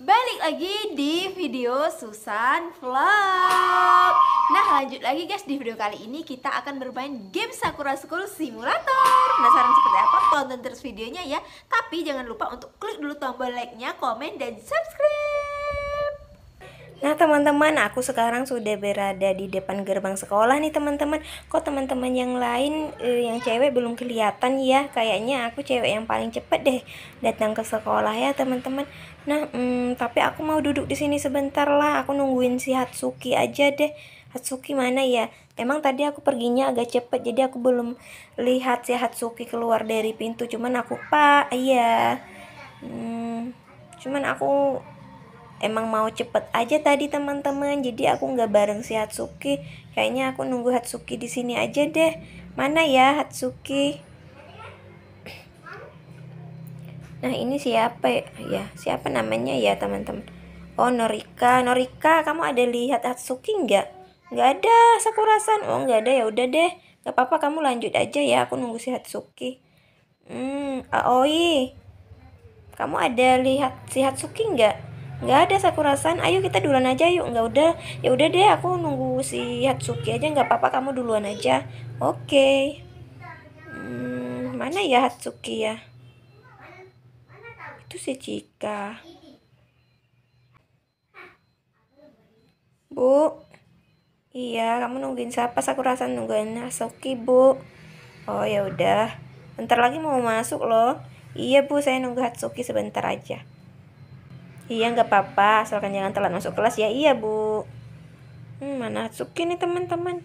Balik lagi di video Susan Vlog Nah lanjut lagi guys di video kali ini kita akan bermain game Sakura School Simulator Penasaran seperti apa? Tonton terus videonya ya Tapi jangan lupa untuk klik dulu tombol like-nya, komen, dan subscribe Nah teman-teman aku sekarang sudah berada di depan gerbang sekolah nih teman-teman Kok teman-teman yang lain eh, yang cewek belum kelihatan ya Kayaknya aku cewek yang paling cepet deh datang ke sekolah ya teman-teman Nah hmm, tapi aku mau duduk di sini sebentar lah Aku nungguin si Hatsuki aja deh Hatsuki mana ya Emang tadi aku perginya agak cepet jadi aku belum lihat si Hatsuki keluar dari pintu Cuman aku pak iya hmm, Cuman aku emang mau cepet aja tadi teman-teman jadi aku nggak bareng si Hatsuki kayaknya aku nunggu Hatsuki di sini aja deh mana ya Hatsuki nah ini siapa ya, ya siapa namanya ya teman-teman oh Norika Norika kamu ada lihat Hatsuki nggak nggak ada sakura oh nggak ada ya udah deh nggak apa-apa kamu lanjut aja ya aku nunggu si Hatsuki hmm Aoi kamu ada lihat si Hatsuki nggak nggak ada sakurasan ayo kita duluan aja yuk nggak udah ya udah deh aku nunggu si Hatsuki aja nggak apa-apa kamu duluan aja oke okay. hmm, mana ya Hatsuki ya itu si Cika bu iya kamu nungguin siapa sakurasan nungguin Hatsuki bu oh ya udah bentar lagi mau masuk loh iya bu saya nunggu Hatsuki sebentar aja Iya nggak apa-apa, asalkan jangan telat masuk kelas ya iya bu. Hmm, mana suki nih teman-teman?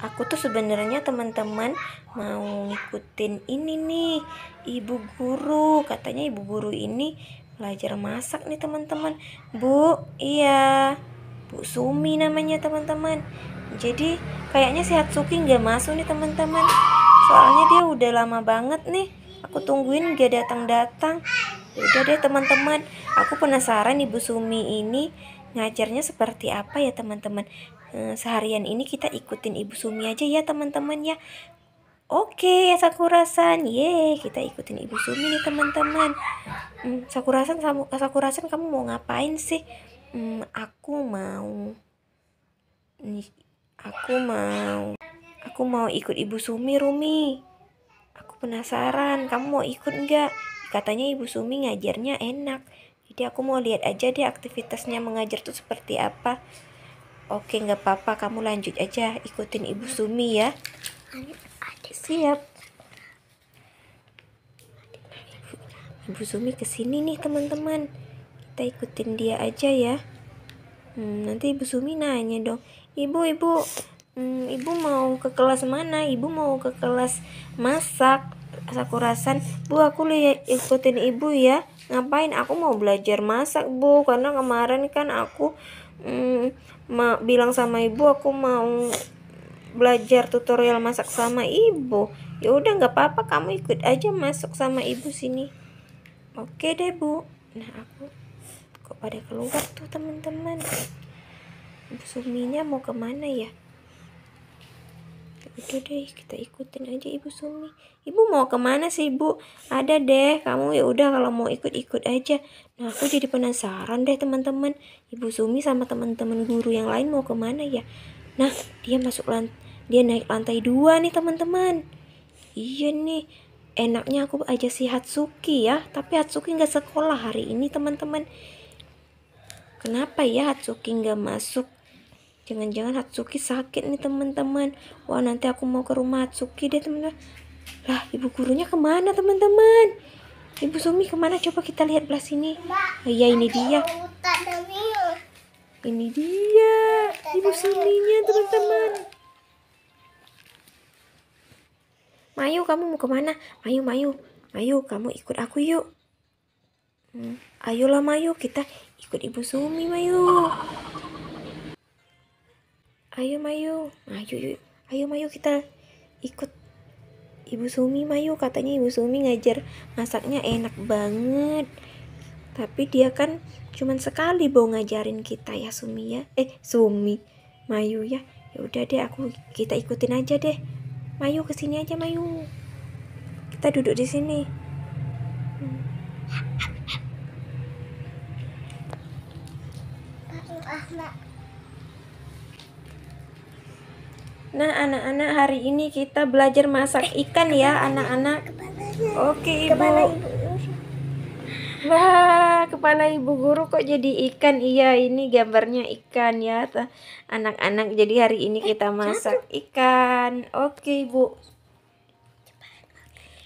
Aku tuh sebenarnya teman-teman mau ngikutin ini nih ibu guru katanya ibu guru ini belajar masak nih teman-teman bu iya bu Sumi namanya teman-teman jadi kayaknya sehat suki nggak masuk nih teman-teman soalnya dia udah lama banget nih Aku tungguin dia datang-datang. Ya udah deh teman-teman, aku penasaran Ibu Sumi ini ngajarnya seperti apa ya teman-teman. Eh, seharian ini kita ikutin Ibu Sumi aja ya teman-teman ya. Oke, okay, Sakurasan. Ye, kita ikutin Ibu Sumi nih, teman-teman. Hmm, Sakurasan, Sakurasan kamu mau ngapain sih? Hmm, aku mau aku mau aku mau ikut Ibu Sumi, Rumi penasaran, kamu mau ikut nggak? Katanya Ibu Sumi ngajarnya enak. Jadi aku mau lihat aja deh aktivitasnya mengajar tuh seperti apa. Oke, nggak apa-apa, kamu lanjut aja, ikutin Ibu Sumi ya. Siap. Ibu Sumi kesini nih teman-teman. Kita ikutin dia aja ya. Hmm, nanti Ibu Sumi nanya dong, Ibu, Ibu, Hmm, ibu mau ke kelas mana ibu mau ke kelas masak sakurasan bu aku lihat ikutin ibu ya ngapain aku mau belajar masak bu karena kemarin kan aku hmm, ma bilang sama ibu aku mau belajar tutorial masak sama ibu ya udah nggak apa-apa kamu ikut aja masuk sama ibu sini oke deh bu nah aku kok pada keluar tuh teman-teman ibu suminya mau kemana ya udah deh kita ikutin aja ibu Sumi ibu mau kemana sih bu ada deh kamu ya udah kalau mau ikut-ikut aja nah aku jadi penasaran deh teman-teman ibu Sumi sama teman-teman guru yang lain mau kemana ya nah dia masuk lant dia naik lantai dua nih teman-teman iya nih enaknya aku aja si Hatsuki ya tapi Hatsuki nggak sekolah hari ini teman-teman kenapa ya Hatsuki nggak masuk Jangan-jangan Hatsuki sakit nih teman-teman. Wah nanti aku mau ke rumah Hatsuki deh teman-teman. Lah ibu gurunya kemana teman-teman? Ibu Sumi kemana? Coba kita lihat belah sini. Mbak, oh iya ini dia. Ini dia. Ibu Suminya teman-teman. Mayu kamu mau kemana? Mayu, Mayu. Mayu kamu ikut aku yuk. Hmm, ayolah Mayu kita ikut Ibu Sumi Mayu. Ayo Mayu, nah, ayo yuk. Ayo Mayu kita ikut Ibu Sumi Mayu katanya Ibu Sumi ngajar masaknya enak banget. Tapi dia kan cuman sekali mau ngajarin kita ya Sumi ya. Eh Sumi, Mayu ya. Ya udah deh aku kita ikutin aja deh. Mayu kesini aja Mayu. Kita duduk di sini. Nah, anak-anak hari ini kita belajar masak eh, ikan ya, anak-anak. Oke, Ibu. Kepala Ibu Wah, kepala Ibu guru kok jadi ikan? Iya, ini gambarnya ikan ya, anak-anak. Jadi hari ini kita eh, masak ikan. Oke, Ibu.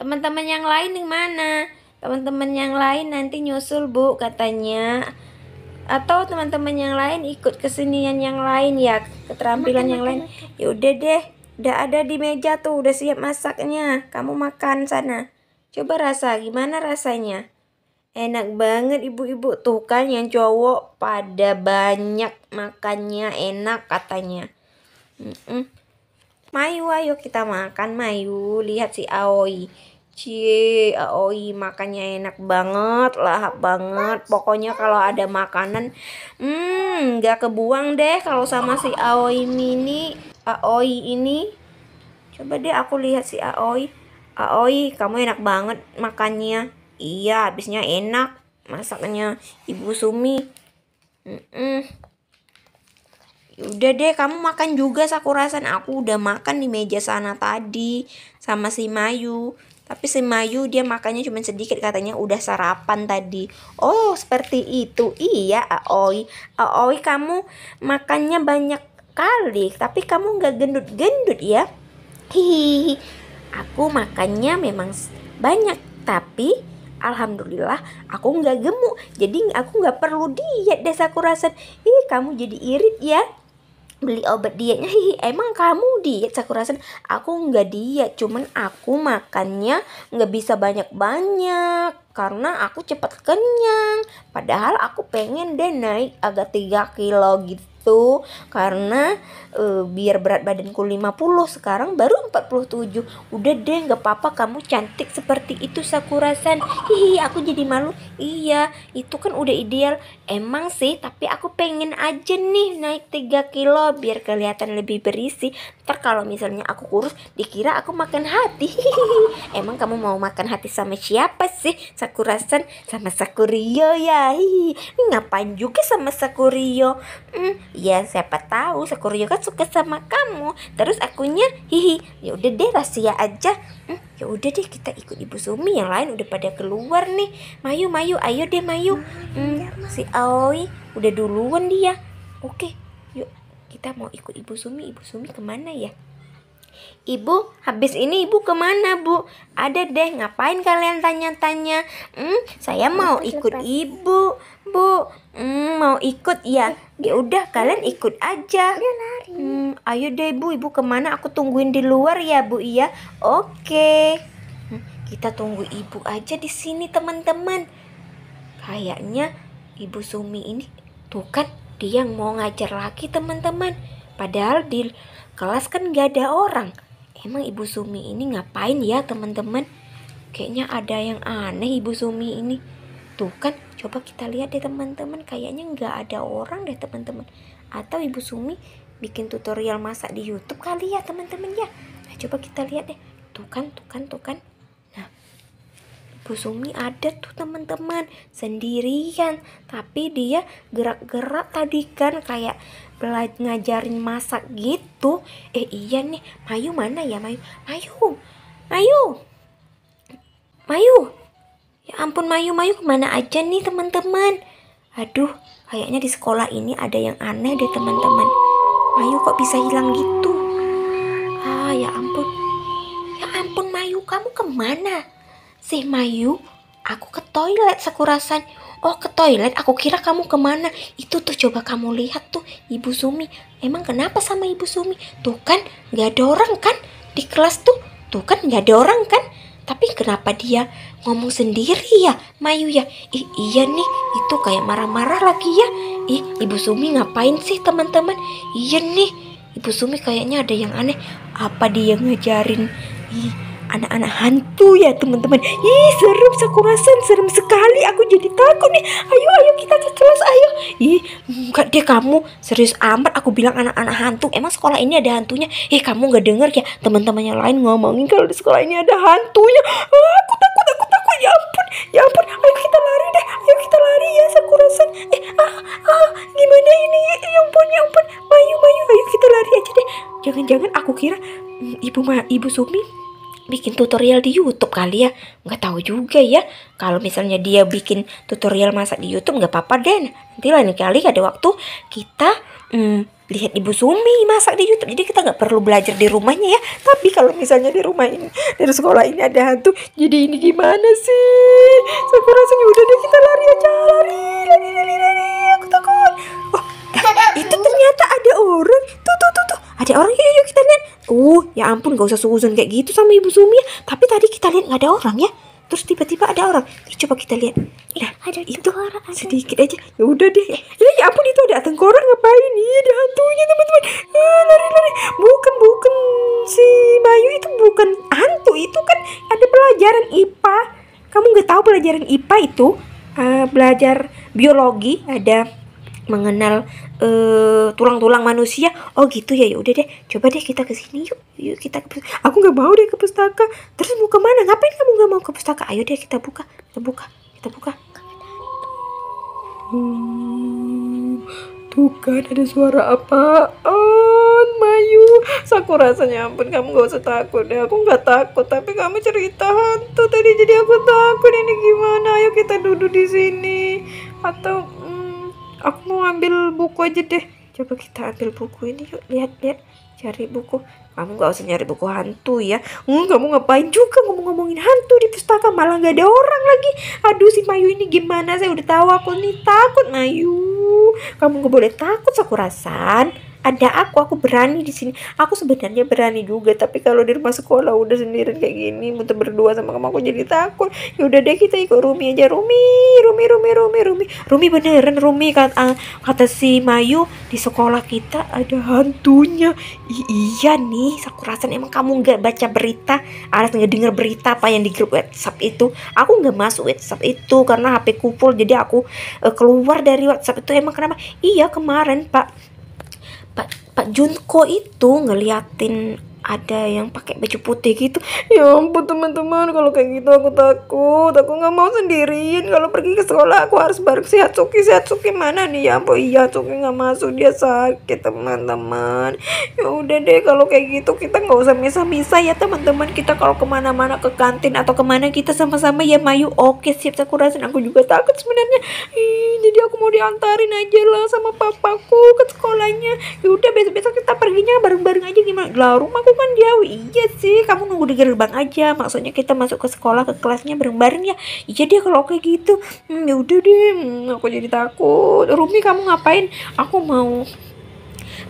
Teman-teman yang lain di mana? Teman-teman yang lain nanti nyusul, Bu, katanya atau teman-teman yang lain ikut kesenian yang lain ya keterampilan makan, yang makan, lain ya udah deh udah ada di meja tuh udah siap masaknya kamu makan sana coba rasa gimana rasanya enak banget ibu-ibu tuh kan yang cowok pada banyak makannya enak katanya mm -mm. Mayu ayo kita makan Mayu lihat si Aoi Cie, oi makannya enak banget, lahap banget. Pokoknya kalau ada makanan, hmm, nggak kebuang deh kalau sama si Aoi mini, Aoi ini. Coba deh aku lihat si Aoi. Aoi, kamu enak banget makannya. Iya, habisnya enak masaknya Ibu Sumi. Mm -mm. Udah deh kamu makan juga sakurasan aku udah makan di meja sana tadi sama si Mayu tapi si Mayu dia makannya cuma sedikit katanya udah sarapan tadi. Oh, seperti itu. Iya, Aoi. Aoi kamu makannya banyak kali, tapi kamu nggak gendut-gendut ya. Hihihi. Aku makannya memang banyak, tapi Alhamdulillah aku nggak gemuk jadi aku nggak perlu diet deh aku rasa ih kamu jadi irit ya beli obat dietnya hihi emang kamu diet sakura sen aku nggak diet cuman aku makannya nggak bisa banyak-banyak karena aku cepat kenyang padahal aku pengen deh naik agak 3 kilo gitu itu karena e, biar berat badanku 50 sekarang baru 47 udah deh nggak apa-apa kamu cantik seperti itu Sakura-san hihi aku jadi malu iya itu kan udah ideal emang sih tapi aku pengen aja nih naik 3 kilo biar kelihatan lebih berisi ntar kalau misalnya aku kurus dikira aku makan hati hihihi emang kamu mau makan hati sama siapa sih Sakura-san sama Sakurio ya hihi ngapain juga sama Sakurio hmm, ya siapa tahu Sakurio kan suka sama kamu terus akunya hihi ya udah deh rahasia aja hmm, ya udah deh kita ikut ibu Sumi yang lain udah pada keluar nih Mayu Mayu ayo deh Mayu hmm, iya, si Aoi udah duluan dia oke yuk kita mau ikut ibu Sumi ibu Sumi kemana ya Ibu, habis ini ibu kemana bu? Ada deh, ngapain kalian tanya-tanya? Hmm, saya mau ikut ibu, bu. Hmm, mau ikut ya? Ya udah, kalian ikut aja. Iya, hmm, ayo deh bu, ibu kemana? Aku tungguin di luar ya bu, iya. Oke. Hmm, kita tunggu ibu aja di sini teman-teman. Kayaknya ibu Sumi ini, tuh kan dia yang mau ngajar lagi teman-teman. Padahal di kelas kan gak ada orang. Emang Ibu Sumi ini ngapain ya teman-teman? Kayaknya ada yang aneh Ibu Sumi ini. Tuh kan, coba kita lihat deh teman-teman. Kayaknya nggak ada orang deh teman-teman. Atau Ibu Sumi bikin tutorial masak di YouTube kali ya teman-teman ya. Nah, coba kita lihat deh. Tuh kan, tuh kan, tuh kan. Nah, ibu Sumi ada tuh teman-teman sendirian, tapi dia gerak-gerak tadi kan kayak belajar ngajarin masak gitu eh iya nih Mayu mana ya Mayu Mayu Mayu Mayu ya ampun Mayu Mayu kemana aja nih teman-teman aduh kayaknya di sekolah ini ada yang aneh deh teman-teman Mayu kok bisa hilang gitu ah ya ampun ya ampun Mayu kamu kemana sih Mayu aku ke toilet sekurasan oh ke toilet aku kira kamu kemana itu tuh coba kamu lihat tuh ibu Sumi emang kenapa sama ibu Sumi tuh kan Gak ada orang kan di kelas tuh tuh kan Gak ada orang kan tapi kenapa dia ngomong sendiri ya Mayu ya Ih, iya nih itu kayak marah-marah lagi ya Ih Ibu Sumi ngapain sih teman-teman Iya nih Ibu Sumi kayaknya ada yang aneh apa dia ngejarin Ih anak-anak hantu ya teman-teman ih serem sekurasan, serem sekali aku jadi takut nih ayo ayo kita ke kelas ayo ih enggak deh kamu serius amat aku bilang anak-anak hantu emang sekolah ini ada hantunya eh kamu nggak denger ya teman temannya lain ngomongin kalau di sekolah ini ada hantunya ah, aku takut aku takut ya ampun ya ampun ayo kita lari deh ayo kita lari ya sekurasan, eh ah ah gimana ini ya ampun ya ampun Ayo ayo ayo kita lari aja deh jangan-jangan aku kira mm, ibu ma ibu Sumi bikin tutorial di YouTube kali ya nggak tahu juga ya kalau misalnya dia bikin tutorial masak di YouTube nggak apa-apa deh nanti lain kali ada waktu kita hmm, lihat ibu Sumi masak di YouTube jadi kita nggak perlu belajar di rumahnya ya tapi kalau misalnya di rumah ini dari sekolah ini ada hantu jadi ini gimana sih saya rasanya udah deh kita lari aja lari lari lari lari aku takut oh, itu ternyata ada orang tuh tuh tuh tuh ada orang yuk yuk, kita lihat uh ya ampun gak usah suzon kayak gitu sama ibu Sumi tapi tadi kita lihat nggak ada orang ya terus tiba-tiba ada orang terus coba kita lihat eh, nah ada itu orang sedikit aja ya udah deh ya, ya ampun itu ada tengkorak ngapain ini? ada hantunya teman-teman eh, lari lari bukan bukan si Bayu itu bukan hantu itu kan ada pelajaran IPA kamu nggak tahu pelajaran IPA itu uh, belajar biologi ada mengenal Eh, tulang-tulang uh, tulang manusia oh gitu ya ya udah deh coba deh kita ke sini yuk yuk kita ke aku nggak mau deh ke pustaka terus mau kemana ngapain kamu nggak mau ke pustaka ayo deh kita buka kita buka kita buka hmm, tuh kan ada suara apa oh Mayu aku rasanya ampun kamu gak usah takut deh aku nggak takut tapi kamu cerita hantu tadi jadi aku takut ini gimana ayo kita duduk di sini atau aku mau ambil buku aja deh coba kita ambil buku ini yuk lihat-lihat cari buku kamu gak usah nyari buku hantu ya hmm, kamu ngapain juga ngomong-ngomongin hantu di pustaka malah gak ada orang lagi aduh si Mayu ini gimana saya udah tahu aku nih takut Mayu kamu gak boleh takut Sakurasan ada aku aku berani di sini aku sebenarnya berani juga tapi kalau di rumah sekolah udah sendiri kayak gini muter berdua sama kamu aku jadi takut ya udah deh kita ikut Rumi aja Rumi Rumi Rumi Rumi Rumi Rumi beneran Rumi kata ah, kata si Mayu di sekolah kita ada hantunya I iya nih aku rasain emang kamu nggak baca berita alas nggak dengar berita apa yang di grup WhatsApp itu aku nggak masuk WhatsApp itu karena HP ku jadi aku uh, keluar dari WhatsApp itu emang kenapa iya kemarin pak Pak Pak Junko itu ngeliatin ada yang pakai baju putih gitu ya ampun teman-teman kalau kayak gitu aku takut aku nggak mau sendirian kalau pergi ke sekolah aku harus bareng si suki si suki mana nih ya ampun iya suki nggak masuk dia sakit teman-teman ya udah deh kalau kayak gitu kita nggak usah misah-misah ya teman-teman kita kalau kemana-mana ke kantin atau kemana kita sama-sama ya Mayu oke siap aku rasa aku juga takut sebenarnya jadi aku mau diantarin aja lah sama papaku ke sekolahnya ya udah besok-besok kita perginya bareng-bareng aja gimana lah rumahku cuman jauh ya, iya sih kamu nunggu di gerbang aja maksudnya kita masuk ke sekolah ke kelasnya bareng-bareng ya iya dia kalau kayak gitu hmm, ya udah deh hmm, aku jadi takut Rumi kamu ngapain aku mau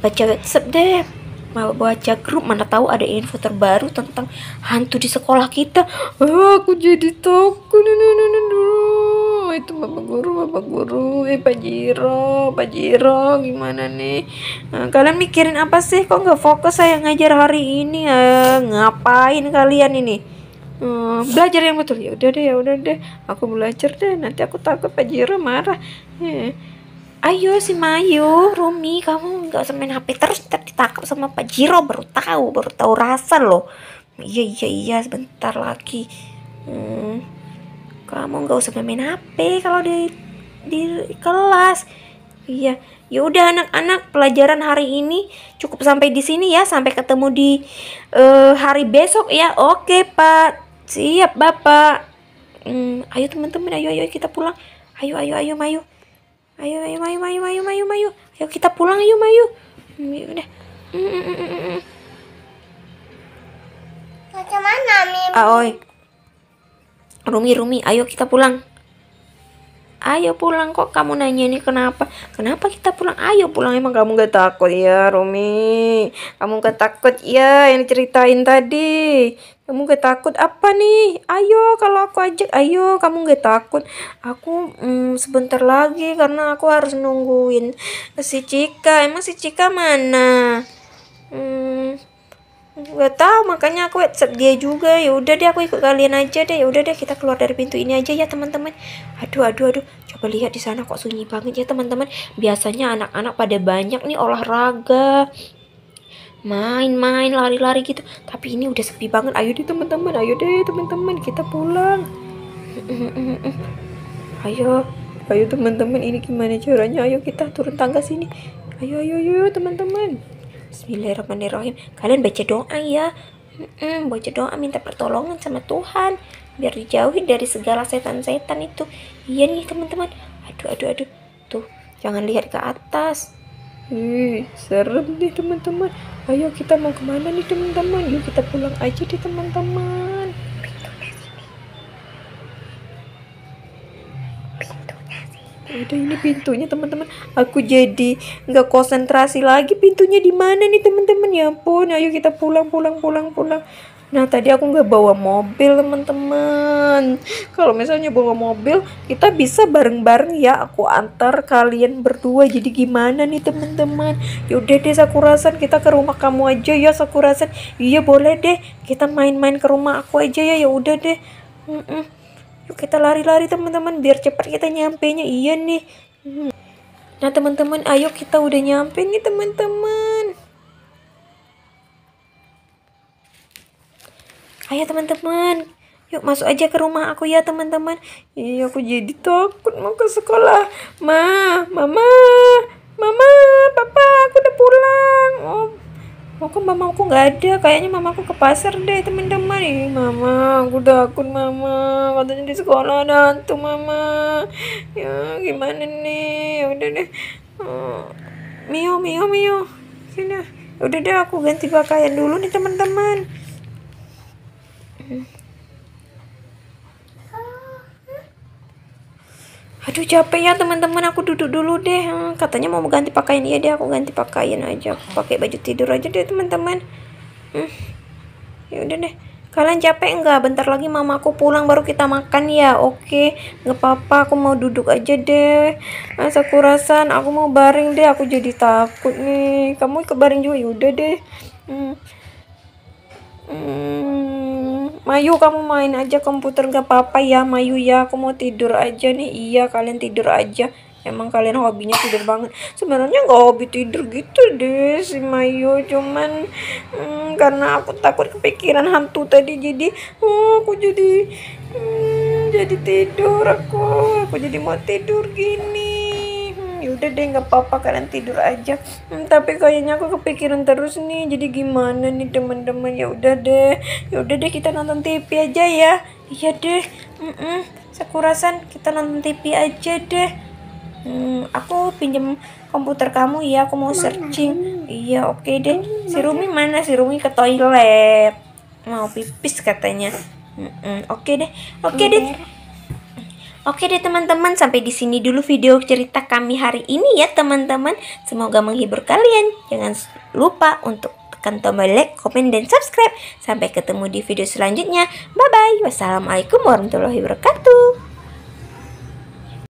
baca WhatsApp deh mau baca grup mana tahu ada info terbaru tentang hantu di sekolah kita ah, aku jadi takut itu bapak guru bapak guru eh pak Jiro pak Jiro gimana nih nah, kalian mikirin apa sih kok nggak fokus saya ngajar hari ini ya ngapain kalian ini hmm, belajar yang betul ya udah deh ya udah deh aku belajar deh nanti aku takut pak Jiro marah eh. Ayo si Mayu, Rumi, kamu nggak usah main HP terus ntar ditangkap sama Pak Jiro baru tahu, baru tahu rasa loh. Iya iya iya sebentar lagi. Hmm kamu nggak usah main HP kalau di di kelas iya ya udah anak-anak pelajaran hari ini cukup sampai di sini ya sampai ketemu di uh, hari besok ya oke pak siap bapak hmm, ayo teman-teman ayo ayo kita pulang ayo ayo ayo mayu ayo ayo mayu mayu mayu mayu mayu ayo kita pulang ayo mayu hmm, ya udah mm, mm, mm, mm. Macam mana, Mimi? Ah, oi. Rumi, Rumi, ayo kita pulang. Ayo pulang kok kamu nanya ini kenapa? Kenapa kita pulang? Ayo pulang emang kamu gak takut ya Rumi? Kamu gak takut ya yang ceritain tadi? Kamu gak takut apa nih? Ayo kalau aku ajak, ayo kamu gak takut. Aku mm, sebentar lagi karena aku harus nungguin si Cika. Emang si Cika mana? Hmm, nggak tahu makanya aku WhatsApp dia juga ya udah deh aku ikut kalian aja deh ya udah deh kita keluar dari pintu ini aja ya teman-teman aduh aduh aduh coba lihat di sana kok sunyi banget ya teman-teman biasanya anak-anak pada banyak nih olahraga main-main lari-lari gitu tapi ini udah sepi banget ayo deh teman-teman ayo deh teman-teman kita pulang ayo ayo teman-teman ini gimana caranya ayo kita turun tangga sini ayo ayo ayo teman-teman Bismillahirrahmanirrahim. Kalian baca doa ya. Mm-mm, baca doa minta pertolongan sama Tuhan biar dijauhi dari segala setan-setan itu. Iya nih teman-teman. Aduh aduh aduh. Tuh, jangan lihat ke atas. Hmm, serem nih teman-teman. Ayo kita mau kemana nih teman-teman? Yuk kita pulang aja deh teman-teman. Ya udah ini pintunya teman-teman aku jadi nggak konsentrasi lagi pintunya di mana nih teman-teman ya ampun ayo kita pulang pulang pulang pulang Nah tadi aku nggak bawa mobil teman-teman. Kalau misalnya bawa mobil, kita bisa bareng-bareng ya. Aku antar kalian berdua. Jadi gimana nih teman-teman? Yaudah deh Sakurasan kita ke rumah kamu aja ya Sakurasan. Iya boleh deh. Kita main-main ke rumah aku aja ya. Yaudah deh. Mm -mm. Yuk kita lari-lari teman-teman biar cepat kita nyampe nya. Iya nih. Hmm. Nah teman-teman ayo kita udah nyampe nih teman-teman. Ayo teman-teman. Yuk masuk aja ke rumah aku ya teman-teman. Iya aku jadi takut mau ke sekolah. Ma, mama, mama, papa aku udah pulang. Oh aku mama aku nggak ada kayaknya mama aku ke pasar deh teman-teman ih mama aku takut mama katanya di sekolah ada hantu mama ya gimana nih ya udah deh uh, mio mio mio sini ya udah deh aku ganti pakaian dulu nih teman-teman aduh capek ya teman-teman aku duduk dulu deh hmm, katanya mau ganti pakaian iya deh aku ganti pakaian aja aku pakai baju tidur aja deh teman-teman hmm. ya udah deh kalian capek nggak bentar lagi mamaku pulang baru kita makan ya oke nggak apa-apa aku mau duduk aja deh masa kurasan aku mau baring deh aku jadi takut nih kamu ikut baring juga ya udah deh hmm. Hmm. Mayu kamu main aja komputer gak apa-apa ya Mayu ya aku mau tidur aja nih iya kalian tidur aja emang kalian hobinya tidur banget sebenarnya gak hobi tidur gitu deh si Mayu cuman hmm, karena aku takut kepikiran hantu tadi jadi oh, aku jadi hmm, jadi tidur aku aku jadi mau tidur gini udah deh nggak apa-apa kalian tidur aja hmm, tapi kayaknya aku kepikiran terus nih jadi gimana nih teman-teman ya udah deh ya udah deh kita nonton TV aja ya iya deh mm -mm. sekurasan kita nonton TV aja deh hmm, aku pinjam komputer kamu ya aku mau searching iya oke okay deh si Rumi mana si Rumi ke toilet mau pipis katanya mm -mm. oke okay deh oke okay deh Oke deh teman-teman, sampai di sini dulu video cerita kami hari ini ya teman-teman. Semoga menghibur kalian. Jangan lupa untuk tekan tombol like, komen, dan subscribe. Sampai ketemu di video selanjutnya. Bye-bye. Wassalamualaikum warahmatullahi wabarakatuh.